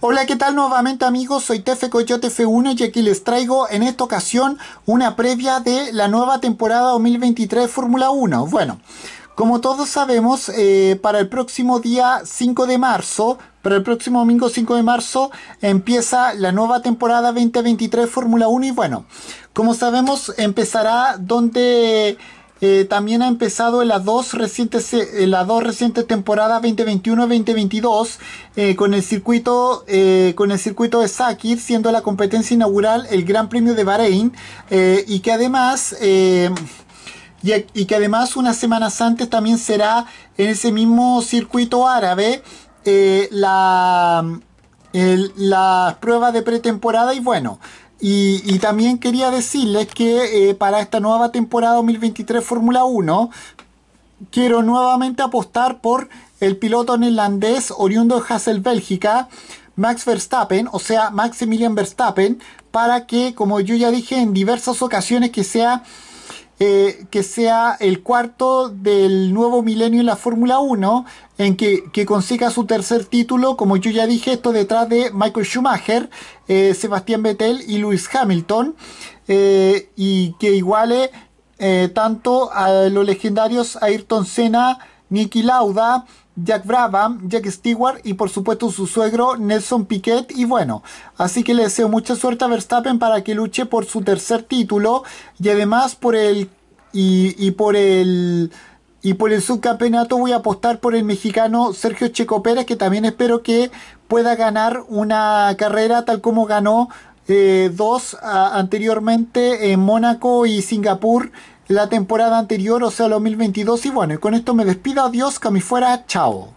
Hola, ¿qué tal nuevamente amigos? Soy Tefe Coyote F1 y aquí les traigo en esta ocasión una previa de la nueva temporada 2023 Fórmula 1. Bueno, como todos sabemos, eh, para el próximo día 5 de marzo, para el próximo domingo 5 de marzo, empieza la nueva temporada 2023 Fórmula 1 y bueno, como sabemos, empezará donde... Eh, también ha empezado en las dos recientes, dos temporadas 2021-2022 eh, con el circuito eh, con el circuito de Sakir siendo la competencia inaugural el Gran Premio de Bahrein y que además y, que además unas semanas antes también será en ese mismo circuito árabe la, el, la prueba de pretemporada y bueno y, también quería decirles que eh, para esta nueva temporada 2023 Fórmula 1 quiero nuevamente apostar por el piloto neerlandés oriundo de Hassel, Bélgica, Max Verstappen, o sea, Maximilian Verstappen, para que, como yo ya dije en diversas ocasiones, que sea eh, que sea el cuarto del nuevo milenio en la Fórmula 1, en que, consiga su tercer título, como yo ya dije, esto detrás de Michael Schumacher, Sebastian eh, Sebastián Vettel y Lewis Hamilton, eh, y que iguale tanto a los legendarios Ayrton Senna, Nicky Lauda, Jack Brabham, Jack Stewart y por supuesto su suegro Nelson Piquet y bueno, así que le deseo mucha suerte a Verstappen para que luche por su tercer título y además por el y, por el y por el subcampeonato voy a apostar por el mexicano Sergio Checo Pérez que también espero que pueda ganar una carrera tal como ganó eh, dos anteriormente en Mónaco y Singapur la temporada anterior, o sea, 2022. Y bueno, y con esto me despido. Adiós, que a fuera. Chao.